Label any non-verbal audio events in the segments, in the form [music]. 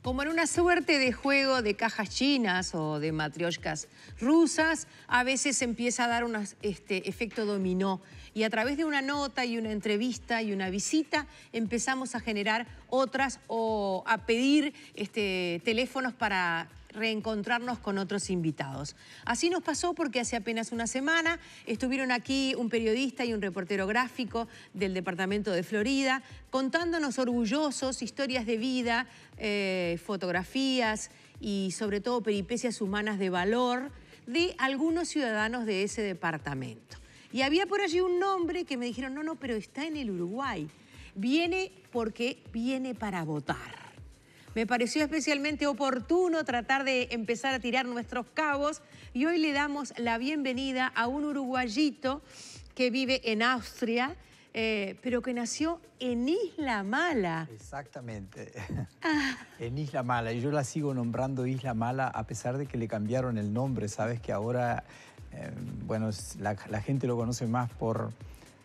Como en una suerte de juego de cajas chinas o de matrioshkas rusas, a veces empieza a dar un este, efecto dominó. Y a través de una nota y una entrevista y una visita empezamos a generar otras o a pedir este, teléfonos para reencontrarnos con otros invitados. Así nos pasó porque hace apenas una semana estuvieron aquí un periodista y un reportero gráfico del departamento de Florida contándonos orgullosos historias de vida, eh, fotografías y sobre todo peripecias humanas de valor de algunos ciudadanos de ese departamento. Y había por allí un nombre que me dijeron, no, no, pero está en el Uruguay. Viene porque viene para votar. Me pareció especialmente oportuno tratar de empezar a tirar nuestros cabos y hoy le damos la bienvenida a un uruguayito que vive en Austria, eh, pero que nació en Isla Mala. Exactamente, [laughs] ah. en Isla Mala. Y yo la sigo nombrando Isla Mala a pesar de que le cambiaron el nombre. Sabes que ahora, eh, bueno, la gente lo conoce más por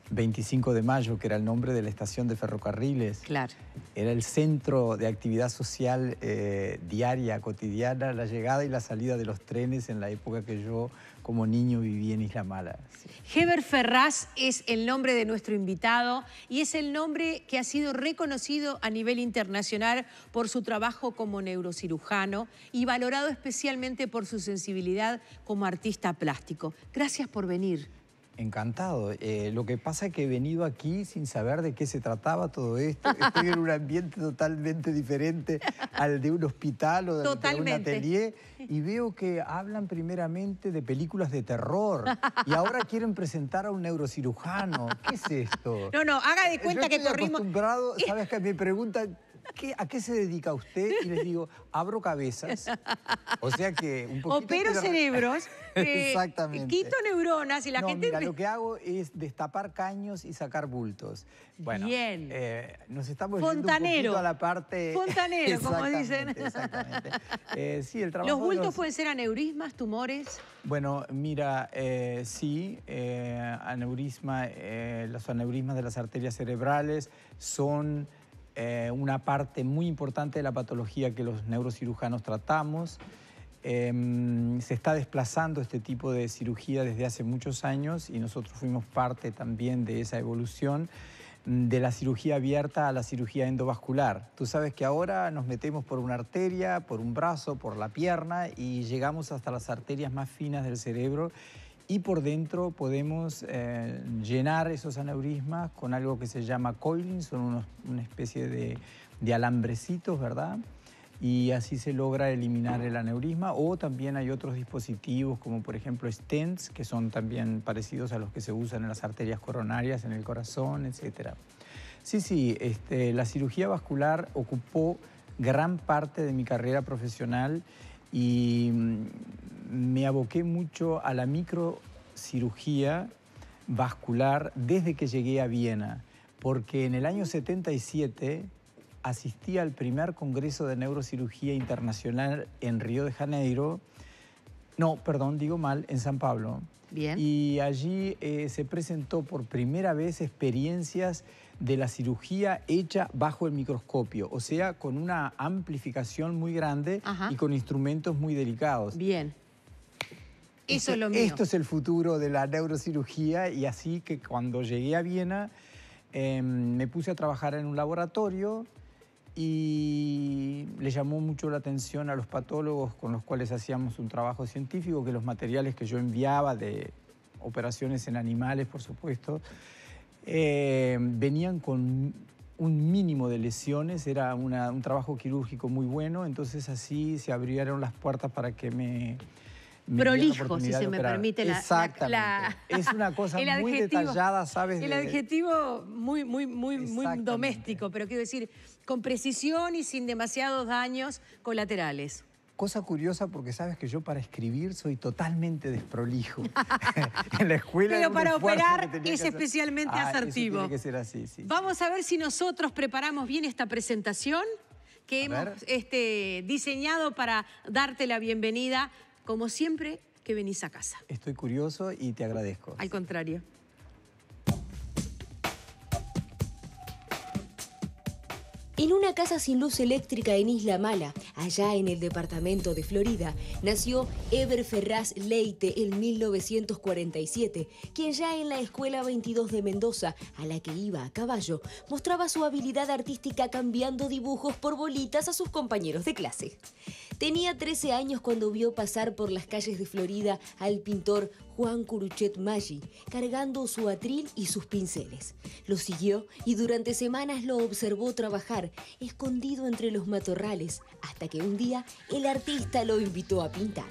25 de Mayo, que era el nombre de la estación de ferrocarriles. Claro. Era el centro de actividad social eh, diaria, cotidiana, la llegada y la salida de los trenes en la época que yo como niño viví en Isla Mala. Heber Ferraz es el nombre de nuestro invitado y es el nombre que ha sido reconocido a nivel internacional por su trabajo como neurocirujano y valorado especialmente por su sensibilidad como artista plástico. Gracias por venir. Encantado. Eh, lo que pasa es que he venido aquí sin saber de qué se trataba todo esto. Estoy en un ambiente totalmente diferente al de un hospital o de, un atelier. Y veo que hablan primeramente de películas de terror. Y ahora quieren presentar a un neurocirujano. ¿Qué es esto? No, no, haga de eh, cuenta que estoy acostumbrado, [laughs] sabes que me preguntan ¿a qué se dedica usted? Y les digo, abro cabezas. O sea que un Opero cerebros. [laughs] Eh, exactamente. Quito neuronas y la gente... Mira, lo que hago es destapar caños y sacar bultos. Bien. Eh, nos estamos Fontanero. Yendo un a la parte... [laughs] Fontanero, como dicen. Exactamente. Eh, sí, el trabajo... ¿Los bultos pueden ser aneurismas, tumores? Bueno, mira, sí, aneurisma, los aneurismas de las arterias cerebrales son eh, una parte muy importante de la patología que los neurocirujanos tratamos. Em, se está desplazando este tipo de cirugía desde hace muchos años y nosotros fuimos parte también de esa evolución mm, de la cirugía abierta a la cirugía endovascular. Tú sabes que ahora nos metemos por una arteria, por un brazo, por la pierna y llegamos hasta las arterias más finas del cerebro y por dentro podemos eh, llenar esos aneurismas con algo que se llama coiling, son una especie de, alambrecitos, ¿verdad? Y así se logra eliminar el aneurisma o también hay otros dispositivos como por ejemplo stents que son también parecidos a los que se usan en las arterias coronarias, en el corazón, etc. Sí, sí, este, la cirugía vascular ocupó gran parte de mi carrera profesional y mm, me aboqué mucho a la microcirugía vascular desde que llegué a Viena, porque en el año 77 asistí al primer Congreso de Neurocirugía Internacional en Río de Janeiro, no, perdón, digo mal, en San Pablo. Bien. Y allí eh, se presentó por primera vez experiencias de la cirugía hecha bajo el microscopio, o sea, con una amplificación muy grande y con instrumentos muy delicados. Bien. Eso es este, lo Esto es el futuro de la neurocirugía y así que cuando llegué a Viena em, me puse a trabajar en un laboratorio y le llamó mucho la atención a los patólogos con los cuales hacíamos un trabajo científico que los materiales que yo enviaba de operaciones en animales, por supuesto, em, venían con un mínimo de lesiones, era un trabajo quirúrgico muy bueno, entonces así se abrieron las puertas para que me prolijo, si se me permite la, Exactamente. es una cosa [laughs] muy detallada, ¿sabes? El adjetivo muy, muy, muy, muy doméstico, pero quiero decir, con precisión y sin demasiados daños colaterales. Cosa curiosa porque sabes que yo para escribir soy totalmente desprolijo. [laughs] en la escuela. Pero para operar es especialmente ah, asertivo. Tiene que ser así, sí. Vamos a ver si nosotros preparamos bien esta presentación que hemos este, diseñado para darte la bienvenida como siempre que venís a casa. Estoy curioso y te agradezco. Al contrario. En una casa sin luz eléctrica en Isla Mala, allá en el departamento de Florida, nació Eber Ferraz Leite en 1947, quien ya en la Escuela 22 de Mendoza, a la que iba a caballo, mostraba su habilidad artística cambiando dibujos por bolitas a sus compañeros de clase. Tenía 13 años cuando vio pasar por las calles de Florida al pintor Juan Curuchet Maggi, cargando su atril y sus pinceles. Lo siguió y durante semanas lo observó trabajar, escondido entre los matorrales, hasta que un día el artista lo invitó a pintar.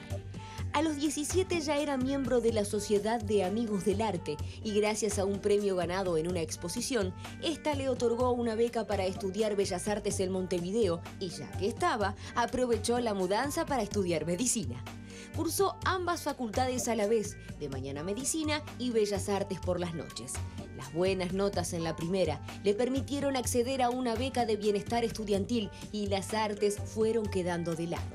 A los 17 ya era miembro de la Sociedad de Amigos del Arte y gracias a un premio ganado en una exposición, esta le otorgó una beca para estudiar Bellas Artes en Montevideo y ya que estaba, aprovechó la mudanza para estudiar medicina. Cursó ambas facultades a la vez, de mañana medicina y bellas artes por las noches. Las buenas notas en la primera le permitieron acceder a una beca de bienestar estudiantil y las artes fueron quedando de lado.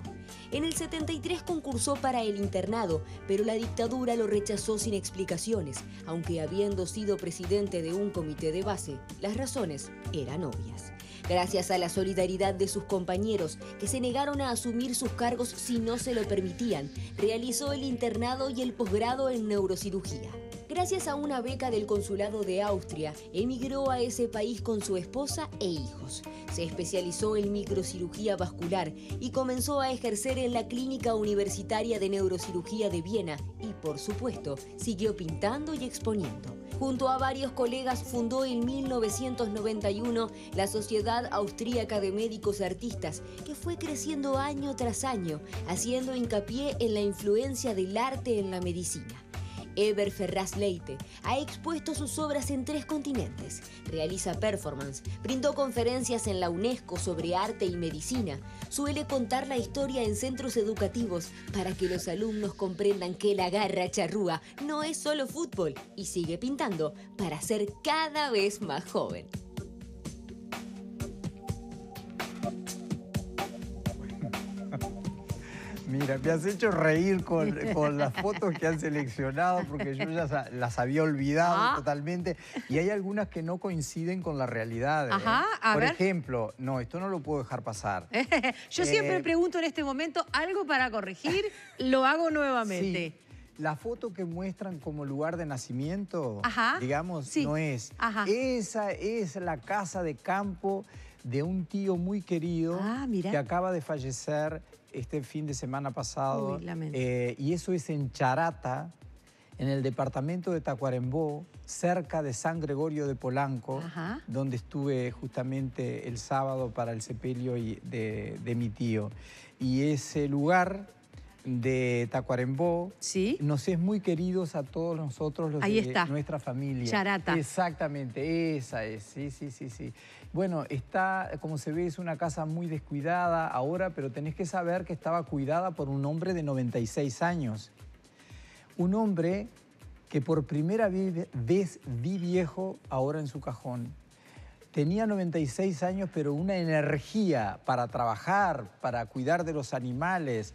En el 73 concursó para el internado, pero la dictadura lo rechazó sin explicaciones, aunque habiendo sido presidente de un comité de base, las razones eran obvias gracias a la solidaridad de sus compañeros, que se negaron a asumir sus cargos si no se lo permitían, realizó el internado y el posgrado en neurocirugía. Gracias a una beca del Consulado de Austria, emigró a ese país con su esposa e hijos. Se especializó en microcirugía vascular y comenzó a ejercer en la Clínica Universitaria de Neurocirugía de Viena y, por supuesto, siguió pintando y exponiendo. Junto a varios colegas fundó en 1991 la Sociedad Austríaca de Médicos Artistas, que fue creciendo año tras año, haciendo hincapié en la influencia del arte en la medicina. Eber Ferraz Leite ha expuesto sus obras en tres continentes, realiza performance, brindó conferencias en la UNESCO sobre arte y medicina, suele contar la historia en centros educativos para que los alumnos comprendan que la garra charrúa no es solo fútbol y sigue pintando para ser cada vez más joven. Mira, me has hecho reír con, [laughs] las fotos que han seleccionado porque yo ya las había olvidado ah. totalmente y hay algunas que no coinciden con la realidad. Ajá, Por ejemplo, no, esto no lo puedo dejar pasar. [laughs] yo siempre eh, pregunto en este momento algo para corregir, lo hago nuevamente. la foto que muestran como lugar de nacimiento, digamos, no es. Esa es la casa de campo de un tío muy querido ah, que acaba de fallecer este fin de semana pasado. Eh, y eso es en Charata, en el departamento de Tacuarembó, cerca de San Gregorio de Polanco, donde estuve justamente el sábado para el sepelio de mi tío. Y ese lugar de Tacuarembó. Sí. Nos es muy queridos a todos nosotros los de nuestra familia. Charata. Exactamente, esa es. Sí, sí, sí, sí. Bueno, está, como se ve, es una casa muy descuidada ahora, pero tenés que saber que estaba cuidada por un hombre de 96 años. Un hombre que por primera vez vi viejo ahora en su cajón. Tenía 96 años, pero una energía para trabajar, para cuidar de los animales,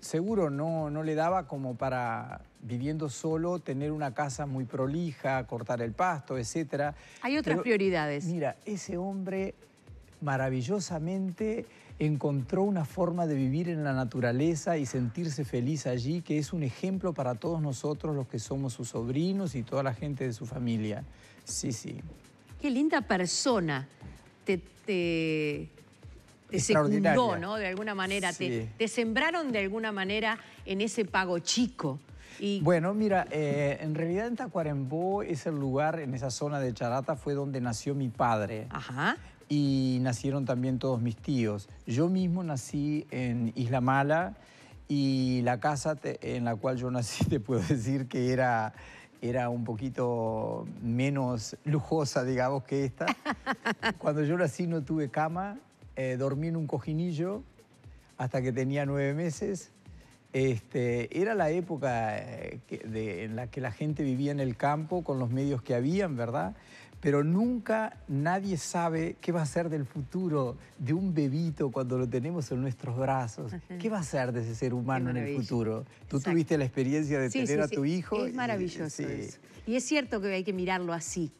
seguro no, no le daba como para, viviendo solo, tener una casa muy prolija, cortar el pasto, etc. Hay otras prioridades. Mira, ese hombre maravillosamente encontró una forma de vivir en la naturaleza y sentirse feliz allí, que es un ejemplo para todos nosotros los que somos sus sobrinos y toda la gente de su familia. Sí, sí. Qué linda persona. Te, te te secundó, ¿no? De alguna manera, te, sembraron de alguna manera en ese pago chico. Y... Bueno, mira, eh, en realidad en Tacuarembó, ese lugar, en esa zona de Charata, fue donde nació mi padre. Ajá. Y nacieron también todos mis tíos. Yo mismo nací en Isla Mala y la casa en la cual yo nací, [laughs] te puedo decir que era era un poquito menos lujosa, digamos, que esta. [laughs] Cuando yo nací no tuve cama, eh, dormí en un cojinillo hasta que tenía nueve meses. Este, era la época eh, en la que la gente vivía en el campo con los medios que habían, ¿verdad? Pero nunca nadie sabe qué va a ser del futuro de un bebito cuando lo tenemos en nuestros brazos. ¿Qué va a ser de ese ser humano en el futuro? Tú tuviste la experiencia de tener a tu hijo. Es maravilloso Y es cierto que hay que mirarlo así.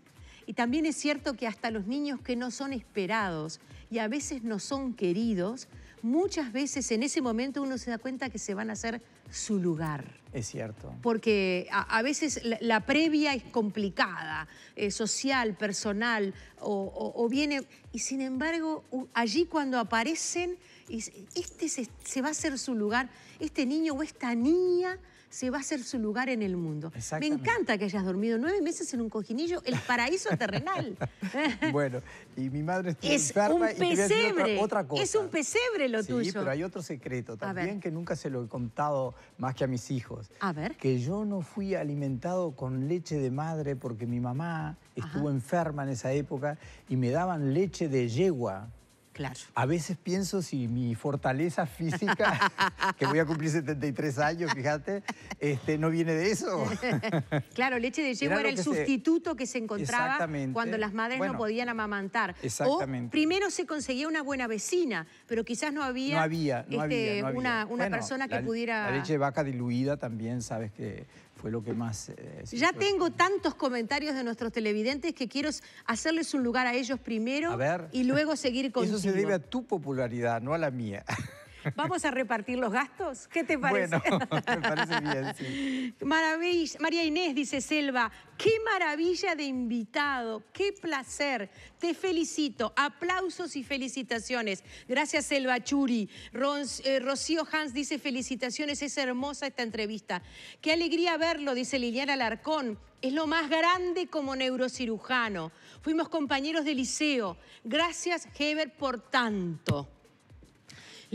Y también es cierto que hasta los niños que no son esperados y a veces no son queridos, muchas veces en ese momento uno se da cuenta que se van a hacer su lugar. Es cierto. Porque a, veces la, previa es complicada, eh, social, personal, o, viene... Y sin embargo, allí cuando aparecen, este se va a hacer su lugar, este niño o esta niña se va a hacer su lugar en el mundo. Me encanta que hayas dormido nueve meses en un cojinillo, el paraíso terrenal. [laughs] bueno, y mi madre estuvo es enferma un pesebre, otra, cosa. Es un pesebre lo tuyo. Sí, pero hay otro secreto también que nunca se lo he contado más que a mis hijos. A ver. Que yo no fui alimentado con leche de madre porque mi mamá estuvo enferma en esa época y me daban leche de yegua. A veces pienso si mi fortaleza física, [laughs] que voy a cumplir 73 años, fíjate, este, no viene de eso. [laughs] claro, leche de yegua era, el sustituto que se encontraba cuando las madres no podían amamantar. O primero se conseguía una buena vecina, pero quizás no había, este, una, persona que pudiera... La leche de vaca diluida también, sabes que fue lo que más... Eh, ya tengo tantos comentarios de nuestros televidentes que quiero hacerles un lugar a ellos primero y luego seguir con... [laughs] Eso se debe a tu popularidad, no a la mía. [laughs] ¿Vamos a repartir los gastos? ¿Qué te parece? Bueno, [laughs] me parece bien, sí. María Inés dice, Selva, qué maravilla de invitado, qué placer. Te felicito, aplausos y felicitaciones. Gracias, Selva Churi. Eh, Rocío Hans dice, felicitaciones, es hermosa esta entrevista. Qué alegría verlo, dice Liliana Alarcón. Es lo más grande como neurocirujano. Fuimos compañeros de liceo. Gracias, Heber, por tanto.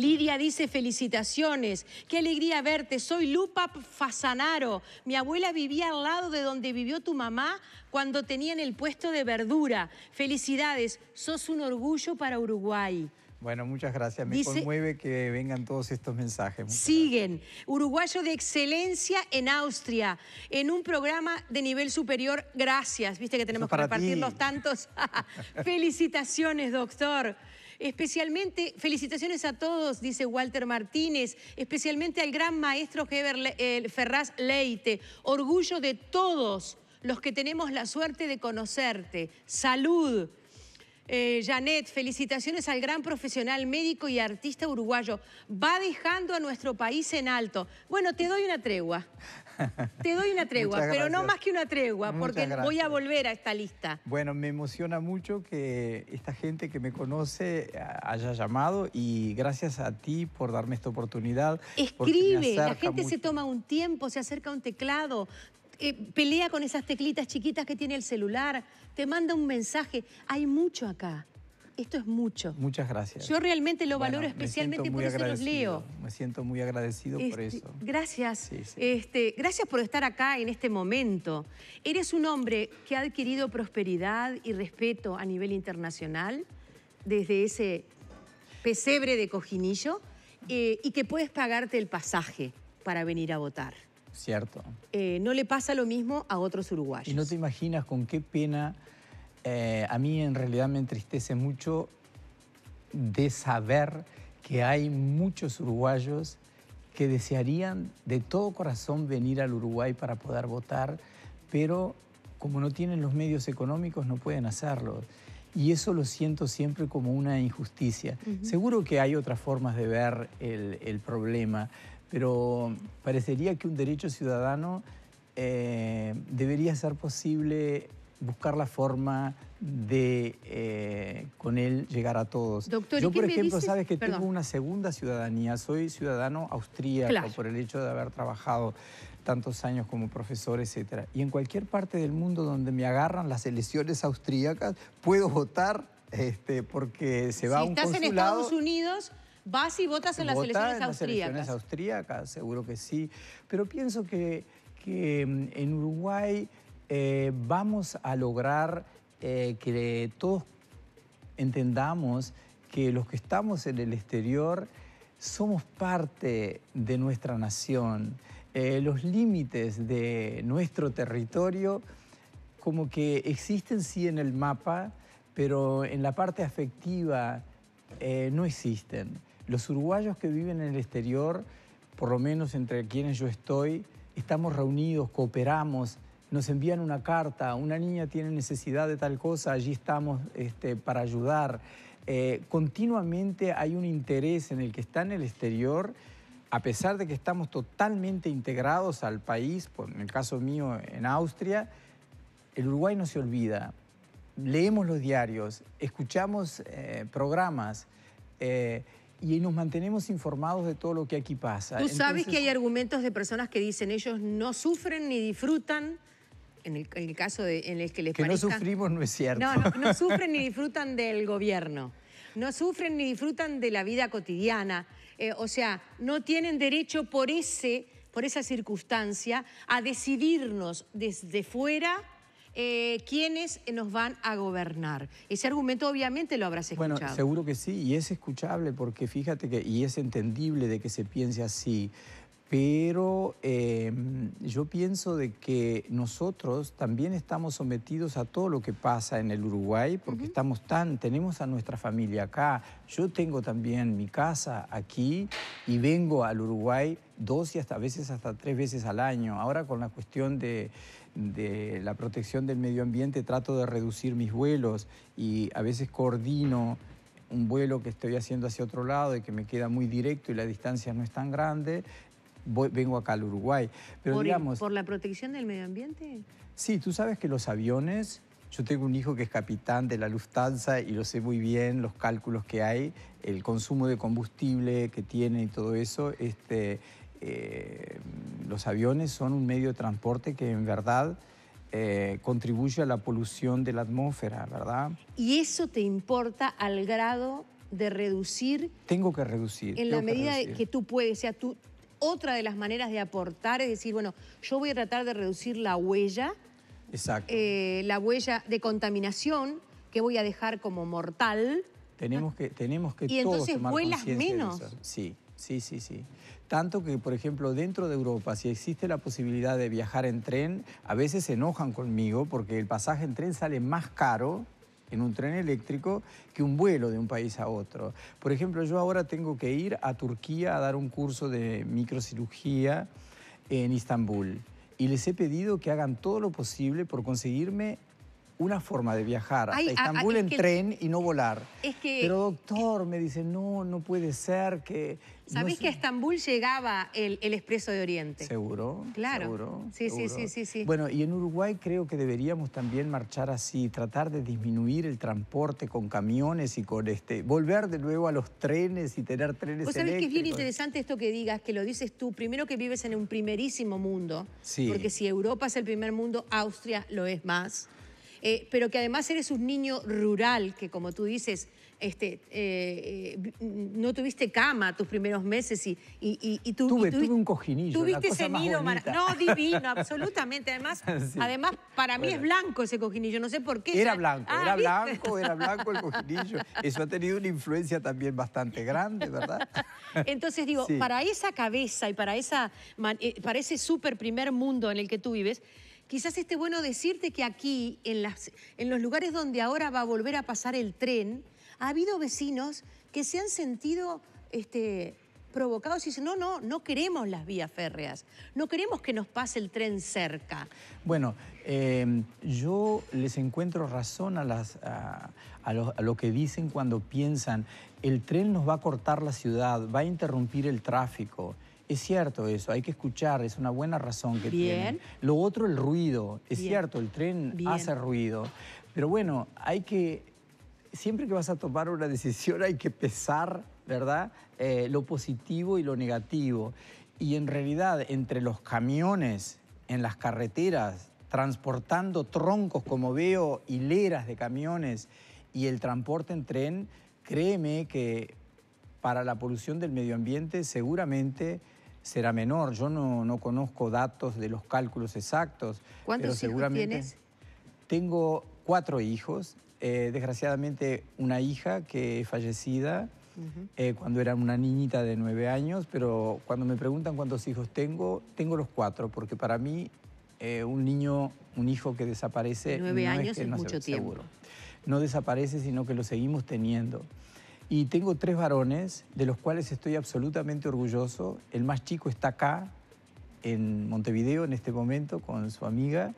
Lidia dice, felicitaciones, qué alegría verte, soy Lupa Fasanaro. Mi abuela vivía al lado de donde vivió tu mamá cuando tenían el puesto de verdura. Felicidades, sos un orgullo para Uruguay. Bueno, muchas gracias. Me conmueve que vengan todos estos mensajes. siguen. Uruguayo de excelencia en Austria, en un programa de nivel superior. Gracias. Viste que tenemos que repartir los tantos. [laughs] [laughs] Felicitaciones, doctor. Especialmente, felicitaciones a todos, dice Walter Martínez, especialmente al gran maestro Heber eh, Ferraz Leite. Orgullo de todos los que tenemos la suerte de conocerte. Salud. Eh, Janet, felicitaciones al gran profesional médico y artista uruguayo. Va dejando a nuestro país en alto. Bueno, te doy una tregua. Te doy una tregua, pero no más que una tregua, porque voy a volver a esta lista. Bueno, me emociona mucho que esta gente que me conoce haya llamado y gracias a ti por darme esta oportunidad. Escribe, la gente se toma un tiempo, se acerca a un teclado, eh, pelea con esas teclitas chiquitas que tiene el celular, te manda un mensaje. Hay mucho acá esto es mucho. Muchas gracias. Yo realmente lo valoro especialmente por eso los leo. Me siento muy agradecido por este, eso. Gracias. Este, gracias por estar acá en este momento. Eres un hombre que ha adquirido prosperidad y respeto a nivel internacional desde ese pesebre de cojinillo eh, y que puedes pagarte el pasaje para venir a votar. Cierto. Eh, no le pasa lo mismo a otros uruguayos. Y no te imaginas con qué pena eh, a mí en realidad me entristece mucho de saber que hay muchos uruguayos que desearían de todo corazón venir al Uruguay para poder votar, pero como no tienen los medios económicos no pueden hacerlo. Y eso lo siento siempre como una injusticia. Seguro que hay otras formas de ver el, problema, pero parecería que un derecho ciudadano eh, debería ser posible buscar la forma de eh, con él llegar a todos. Doctor, Yo, por ejemplo, sabes que tengo una segunda ciudadanía, soy ciudadano austríaco por el hecho de haber trabajado tantos años como profesor, etc. Y en cualquier parte del mundo donde me agarran las elecciones austríacas, puedo votar este, porque se va a un estás en Estados Unidos... Vas y votas en las elecciones en Las elecciones austríacas, seguro que sí. Pero pienso que, que mm, en Uruguay eh, vamos a lograr eh, que todos entendamos que los que estamos en el exterior somos parte de nuestra nación. Eh, los límites de nuestro territorio como que existen sí en el mapa, pero en la parte afectiva no existen. Los uruguayos que viven en el exterior, por lo menos entre quienes yo estoy, estamos reunidos, cooperamos, nos envían una carta, una niña tiene necesidad de tal cosa, allí estamos este, para ayudar. Eh, continuamente hay un interés en el que está en el exterior, a pesar de que estamos totalmente integrados al país, en el caso mío en Austria, el Uruguay no se olvida. Leemos los diarios, escuchamos eh, programas. Eh, y nos mantenemos informados de todo lo que aquí pasa. Tú sabes que hay argumentos de personas que dicen ellos no sufren ni disfrutan en el, caso en el que les que no sufrimos no es cierto. No, no, [laughs] sufren ni disfrutan del gobierno. No sufren ni disfrutan de la vida cotidiana. Eh, o sea, no tienen derecho por, ese, por esa circunstancia a decidirnos desde fuera eh, quiénes nos van a gobernar. Ese argumento obviamente lo habrás escuchado. Bueno, seguro que sí, y es escuchable porque fíjate que, y es entendible de que se piense así pero em, yo pienso de que nosotros también estamos sometidos a todo lo que pasa en el Uruguay, porque estamos tan, tenemos a nuestra familia acá, yo tengo también mi casa aquí y vengo al Uruguay dos y hasta a veces hasta tres veces al año. Ahora con la cuestión de, de la protección del medio ambiente trato de reducir mis vuelos y a veces coordino un vuelo que estoy haciendo hacia otro lado y que me queda muy directo y la distancia no es tan grande, vengo acá al Uruguay. Pero por, la protección del medio ambiente? Sí, tú sabes que los aviones yo tengo un hijo que es capitán de la Lufthansa y lo sé muy bien, los cálculos que hay, el consumo de combustible que tiene y todo eso. Este, eh, los aviones son un medio de transporte que en verdad eh, contribuye a la polución de la atmósfera, ¿verdad? ¿Y eso te importa al grado de reducir? Tengo que reducir. En la medida que, que tú puedes, o sea, tú, otra de las maneras de aportar es decir, bueno, yo voy a tratar de reducir la huella, eh, la huella de contaminación que voy a dejar como mortal. Tenemos que, tenemos que y todos entonces tomar vuelas menos. Sí, sí, sí, sí. Tanto que, por ejemplo, dentro de Europa, si existe la posibilidad de viajar en tren, a veces se enojan conmigo porque el pasaje en tren sale más caro en un tren eléctrico que un vuelo de un país a otro. Por ejemplo, yo ahora tengo que ir a Turquía a dar un curso de microcirugía en Istambul y les he pedido que hagan todo lo posible por conseguirme una forma de viajar a Estambul en tren y no volar. Es que, Pero doctor, me dice, no, no puede ser que... ¿Sabés que a Estambul llegaba el, el, Expreso de Oriente? Seguro. Claro. sí, sí, sí, sí, Bueno, y en Uruguay creo que deberíamos también marchar así, tratar de disminuir el transporte con camiones y con este... Volver de nuevo a los trenes y tener trenes Vos sabés que es bien interesante esto que digas, que lo dices tú, primero que vives en un primerísimo mundo, sí. porque si Europa es el primer mundo, Austria lo es más. Eh, pero que además eres un niño rural, que como tú dices, este, eh, no tuviste cama tus primeros meses y, tuviste, un cojinillo. Tuviste ese nido No, [laughs] divino, absolutamente. Además, [laughs] además para mí es blanco ese cojinillo, no sé por qué. Era blanco, ah, era blanco, era blanco el cojinillo. Eso ha tenido una influencia también bastante grande, ¿verdad? [laughs] Entonces digo, para esa cabeza y para, esa, eh, para ese súper primer mundo en el que tú vives, quizás esté bueno decirte que aquí, en, los lugares donde ahora va a volver a pasar el tren, ha habido vecinos que se han sentido este, provocados y dicen, no, no, no queremos las vías férreas, no queremos que nos pase el tren cerca. Bueno, em, yo les encuentro razón a, lo, que dicen cuando piensan, el tren nos va a cortar la ciudad, va a interrumpir el tráfico. Es cierto eso, hay que escuchar, es una buena razón que tiene. Lo otro, el ruido. Es cierto, el tren hace ruido. Pero bueno, hay que. Siempre que vas a tomar una decisión hay que pesar, ¿verdad? Eh, lo positivo y lo negativo. Y en realidad, entre los camiones, en las carreteras, transportando troncos, como veo, hileras de camiones, y el transporte en tren, créeme que para la polución del medio ambiente seguramente será menor. Yo no, no conozco datos de los cálculos exactos. ¿Cuántos pero seguramente hijos tienes? Tengo cuatro hijos. Eh, desgraciadamente, una hija que fallecida eh, cuando era una niñita de nueve años, pero cuando me preguntan cuántos hijos tengo, tengo los cuatro, porque para mí eh, un niño, un hijo que desaparece. Nueve años es, mucho tiempo. No desaparece, sino que lo seguimos teniendo. Y tengo tres varones, de los cuales estoy absolutamente orgulloso. El más chico está acá, en Montevideo, en este momento, con su amiga.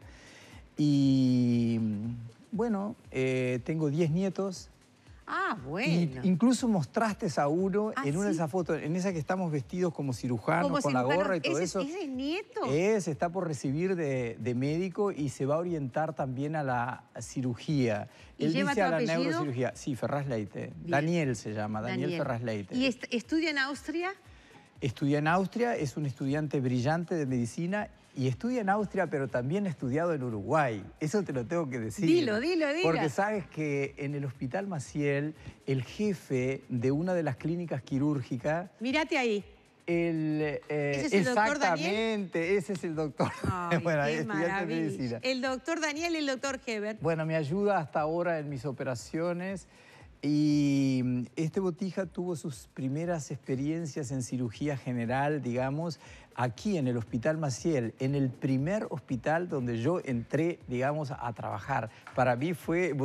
Y mm, bueno, eh, tengo diez nietos, Ah, bueno. incluso mostraste a uno ah, en una de esas fotos, en esa que estamos vestidos como cirujanos, con la gorra y todo eso. ¿Es es nieto. Es, está por recibir de, médico y se va a orientar también a la cirugía. Él dice a la neurocirugía. Sí, Ferraz Leite. Daniel se llama, Daniel, Ferraz Leite. ¿Y estudia en Austria? Estudia en Austria, es un estudiante brillante de medicina y estudia en Austria, pero también ha estudiado en Uruguay. Eso te lo tengo que decir. Dilo, dilo, dilo. Porque sabes que en el Hospital Maciel, el jefe de una de las clínicas quirúrgicas... Mírate ahí. El, ¿Ese eh, es el exactamente, doctor ese es el doctor. qué maravilla. El doctor Daniel y el doctor Hebert. Bueno, me ayuda hasta ahora en mis operaciones y mm, este Botija tuvo sus primeras experiencias en cirugía general, digamos, aquí en el Hospital Maciel, en el primer hospital donde yo entré, digamos, a trabajar. Para mí fue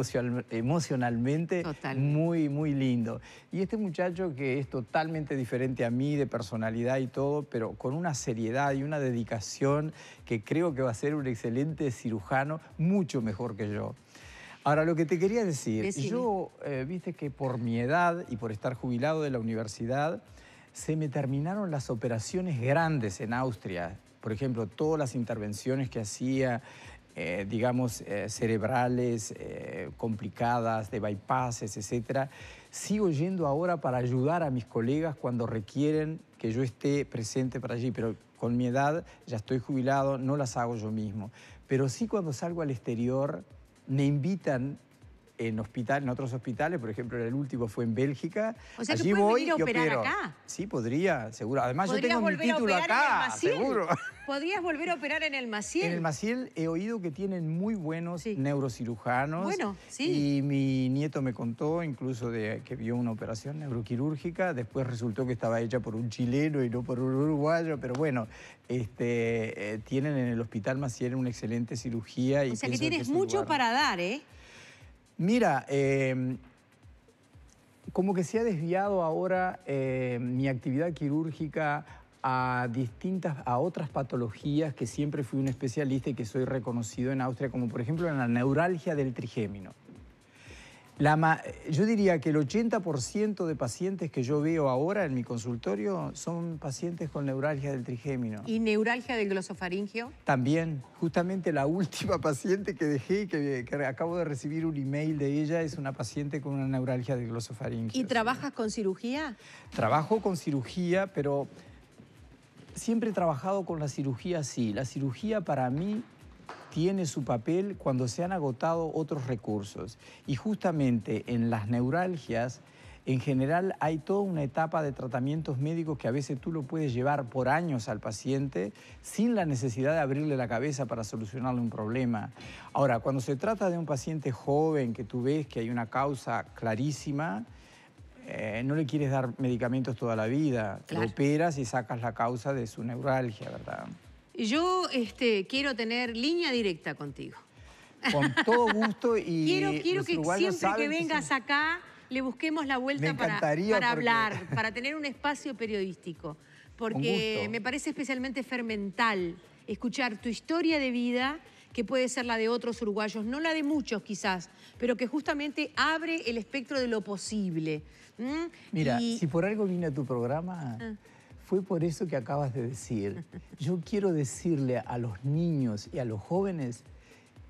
emocionalmente muy, muy lindo. Y este muchacho que es totalmente diferente a mí, de personalidad y todo, pero con una seriedad y una dedicación que creo que va a ser un excelente cirujano, mucho mejor que yo. Ahora, lo que te quería decir, yo, eh, viste que por mi edad y por estar jubilado de la universidad, se me terminaron las operaciones grandes en Austria. Por ejemplo, todas las intervenciones que hacía, eh, digamos, eh, cerebrales, complicadas, de bypasses, etc. Sigo yendo ahora para ayudar a mis colegas cuando requieren que yo esté presente para allí, pero con mi edad ya estoy jubilado, no las hago yo mismo. Pero sí cuando salgo al exterior me invitan en hospital, en otros hospitales, por ejemplo, el último fue en Bélgica. O sea, Allí que voy a acá. Sí, podría, seguro. Además, yo tengo mi título acá, seguro. ¿Podrías volver a operar en el Maciel. En el Maciel he oído que tienen muy buenos neurocirujanos. Bueno, sí. Y mi nieto me contó incluso que vio una operación neuroquirúrgica. Después resultó que estaba hecha por un chileno y no por un uruguayo. Pero bueno, este, eh, tienen en el Hospital Maciel una excelente cirugía. Y o sea que tienes mucho para dar, ¿eh? Mira, em, como que se ha desviado ahora em, mi actividad quirúrgica a distintas, a otras patologías que siempre fui un especialista y que soy reconocido en Austria, como por ejemplo en la neuralgia del trigémino. yo diría que el 80% de pacientes que yo veo ahora en mi consultorio son pacientes con neuralgia del trigémino. ¿Y neuralgia del glosofaringio? También. Justamente la última [laughs] paciente que dejé, que, que acabo de recibir un email de ella, es una paciente con una neuralgia del glosofaringio. ¿Y trabajas con cirugía? Trabajo con cirugía, pero siempre he trabajado con la cirugía así. La cirugía para mí tiene su papel cuando se han agotado otros recursos. Y justamente en las neuralgias, en general hay toda una etapa de tratamientos médicos que a veces tú lo puedes llevar por años al paciente sin la necesidad de abrirle la cabeza para solucionarle un problema. Ahora, cuando se trata de un paciente joven que tú ves que hay una causa clarísima, eh, no le quieres dar medicamentos toda la vida. te operas y sacas la causa de su neuralgia, ¿verdad? Yo este, quiero tener línea directa contigo. Con todo [laughs] gusto y. quiero, quiero que siempre que vengas acá le busquemos la vuelta para, hablar, [laughs] para tener un espacio periodístico. Porque me parece especialmente fermental escuchar tu historia de vida que puede ser la de otros uruguayos, no la de muchos quizás, pero que justamente abre el espectro de lo posible. Mira, si por algo vine a tu programa... Ah. Fue por eso que acabas de decir. [laughs] Yo quiero decirle a los niños y a los jóvenes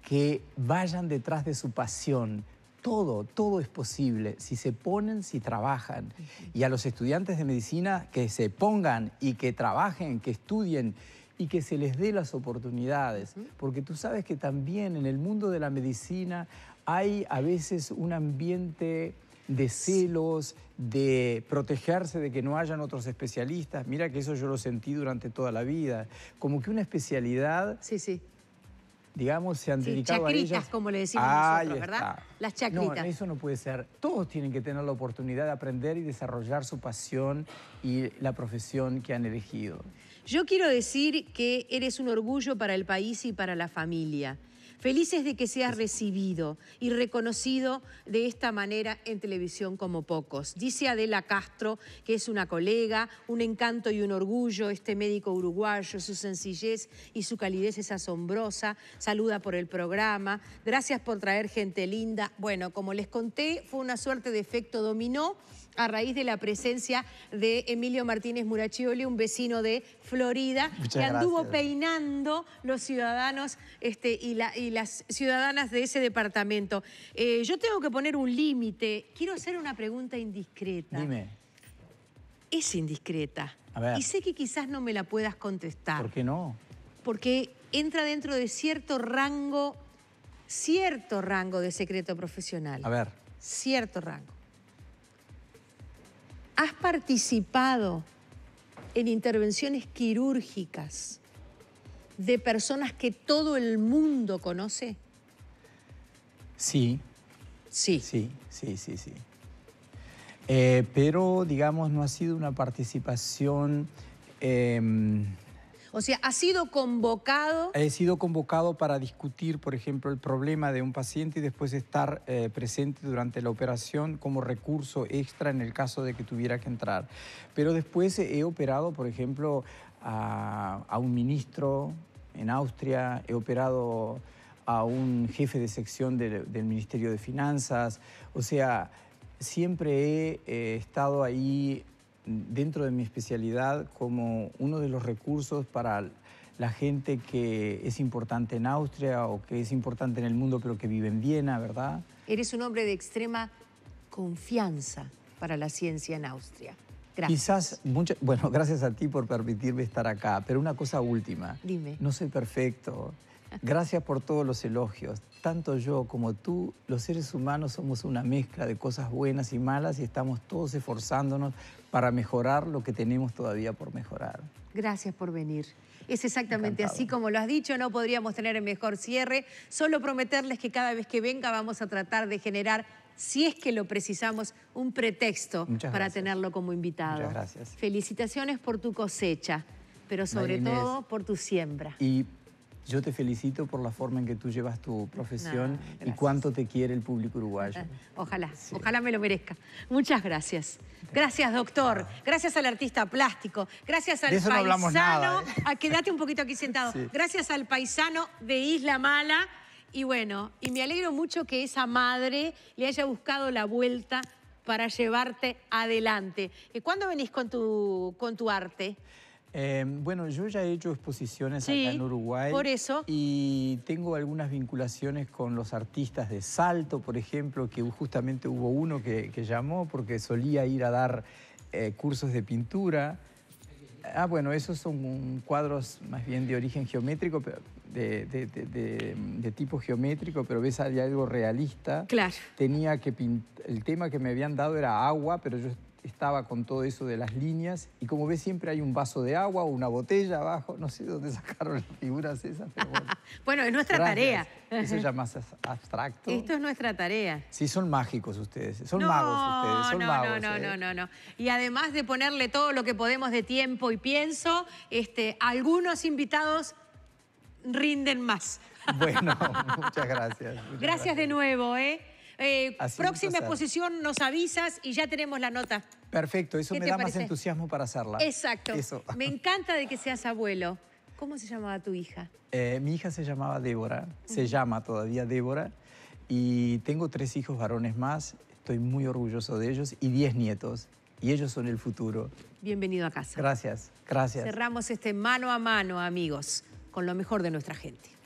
que vayan detrás de su pasión, todo, todo es posible si se ponen, si trabajan. Y a los estudiantes de medicina que se pongan y que trabajen, que estudien y que se les dé las oportunidades, porque tú sabes que también en el mundo de la medicina hay a veces un ambiente de celos, de protegerse de que no hayan otros especialistas. Mira que eso yo lo sentí durante toda la vida. Como que una especialidad... Sí, sí digamos, se han dedicado a ellas. como le decimos nosotros, ¿verdad? Las chacritas. No, eso no puede ser. Todos tienen que tener la oportunidad de aprender y desarrollar su pasión y la profesión que han elegido. Yo quiero decir que eres un orgullo para el país y para la familia. Felices de que seas recibido y reconocido de esta manera en televisión como pocos. Dice Adela Castro, que es una colega, un encanto y un orgullo, este médico uruguayo, su sencillez y su calidez es asombrosa. Saluda por el programa, gracias por traer gente linda. Bueno, como les conté, fue una suerte de efecto dominó a raíz de la presencia de Emilio Martínez Murachioli, un vecino de Florida, que anduvo peinando los ciudadanos este, y, las ciudadanas de ese departamento. Eh, yo tengo que poner un límite. Quiero hacer una pregunta indiscreta. Dime. Es indiscreta. Y sé que quizás no me la puedas contestar. ¿Por qué no? Porque entra dentro de cierto rango, cierto rango de secreto profesional. A ver. Cierto rango has participado en intervenciones quirúrgicas de personas que todo el mundo conoce? Sí. Sí. Sí, sí, sí, eh, pero, digamos, no ha sido una participación... Em, o sea, ¿ha sido convocado? He sido convocado para discutir, por ejemplo, el problema de un paciente y después estar eh, presente durante la operación como recurso extra en el caso de que tuviera que entrar. Pero después he operado, por ejemplo, a, un ministro en Austria, he operado a un jefe de sección del, Ministerio de Finanzas, o sea, siempre he eh, estado ahí dentro de mi especialidad como uno de los recursos para la gente que es importante en Austria o que es importante en el mundo pero que vive en Viena, ¿verdad? Eres un hombre de extrema confianza para la ciencia en Austria. Gracias. Quizás, mucho, bueno, [laughs] gracias a ti por permitirme estar acá, pero una cosa última. Dime. No soy perfecto. Gracias por todos los elogios. Tanto yo como tú, los seres humanos, somos una mezcla de cosas buenas y malas y estamos todos esforzándonos para mejorar lo que tenemos todavía por mejorar. Gracias por venir. Es exactamente así como lo has dicho, no podríamos tener el mejor cierre. Solo prometerles que cada vez que venga vamos a tratar de generar, si es que lo precisamos, un pretexto para tenerlo como invitado. Muchas gracias. Felicitaciones por tu cosecha, pero sobre todo por tu siembra. Yo te felicito por la forma en que tú llevas tu profesión ah, y cuánto te quiere el público uruguayo. Ah, ojalá, ojalá me lo merezca. Muchas gracias. Gracias, doctor. Ah. Gracias al artista plástico. Gracias al paisano. No ¿eh? nada, un poquito aquí sentado. Gracias al paisano de Isla Mala. Y bueno, y me alegro mucho que esa madre le haya buscado la vuelta para llevarte adelante. Eh, ¿Cuándo venís con tu, con tu arte? Eh, bueno, yo ya he hecho exposiciones acá en Uruguay. Por eso. Y tengo algunas vinculaciones con los artistas de Salto, por ejemplo, que justamente hubo uno que, llamó porque solía ir a dar eh, cursos de pintura. Ah, bueno, esos son cuadros más bien de origen geométrico, de, de, tipo geométrico, pero ves algo realista. Claro. Tenía que el tema que me habían dado era agua, pero yo estaba con todo eso de las líneas y como ves siempre hay un vaso de agua o una botella abajo, no sé dónde sacaron las figuras esas, [laughs] bueno. es nuestra tarea. Eso ya más abstracto. Esto es nuestra tarea. Sí, son mágicos ustedes, son magos ustedes, no, No, no, ¿eh? no, no, no. Y además de ponerle todo lo que podemos de tiempo y pienso, este, algunos invitados rinden más. Bueno, [laughs] Muchas gracias, gracias de nuevo, ¿eh? Eh, próxima exposición nos avisas y ya tenemos la nota. Perfecto, eso me da más entusiasmo para hacerla. Exacto. Me encanta de que seas abuelo. ¿Cómo se llamaba tu hija? Eh, mi hija se llamaba Débora, se llama todavía Débora, y tengo tres hijos varones más, estoy muy orgulloso de ellos, y diez nietos, y ellos son el futuro. Bienvenido a casa. Gracias, gracias. Cerramos este mano a mano, amigos, con lo mejor de nuestra gente.